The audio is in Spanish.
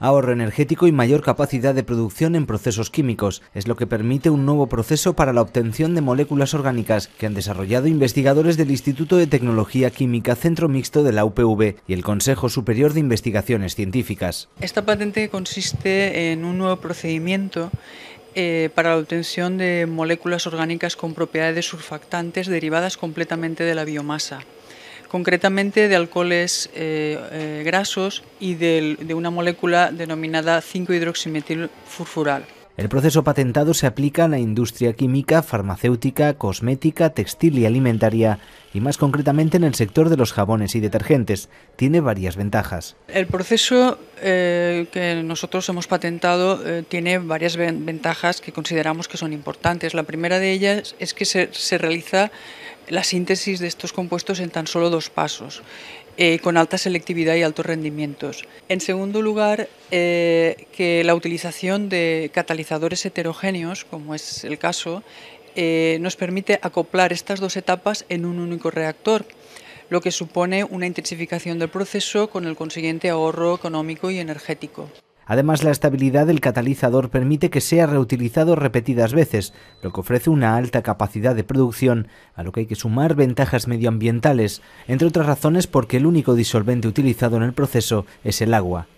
ahorro energético y mayor capacidad de producción en procesos químicos. Es lo que permite un nuevo proceso para la obtención de moléculas orgánicas que han desarrollado investigadores del Instituto de Tecnología Química Centro Mixto de la UPV y el Consejo Superior de Investigaciones Científicas. Esta patente consiste en un nuevo procedimiento eh, para la obtención de moléculas orgánicas con propiedades surfactantes derivadas completamente de la biomasa concretamente de alcoholes eh, eh, grasos y de, una molécula denominada 5-hidroximetilfurfural. El proceso patentado se aplica a la industria química, farmacéutica, cosmética, textil y alimentaria, y más concretamente en el sector de los jabones y detergentes. Tiene varias ventajas. El proceso eh, que nosotros hemos patentado eh, tiene varias ventajas que consideramos que son importantes. La primera de ellas es que se, realiza la síntesis de estos compuestos en tan solo dos pasos, eh, con alta selectividad y altos rendimientos. En segundo lugar, que la utilización de catalizadores heterogéneos, como es el caso, nos permite acoplar estas dos etapas en un único reactor lo que supone una intensificación del proceso con el consiguiente ahorro económico y energético. Además, la estabilidad del catalizador permite que sea reutilizado repetidas veces, lo que ofrece una alta capacidad de producción, a lo que hay que sumar ventajas medioambientales, entre otras razones porque el único disolvente utilizado en el proceso es el agua,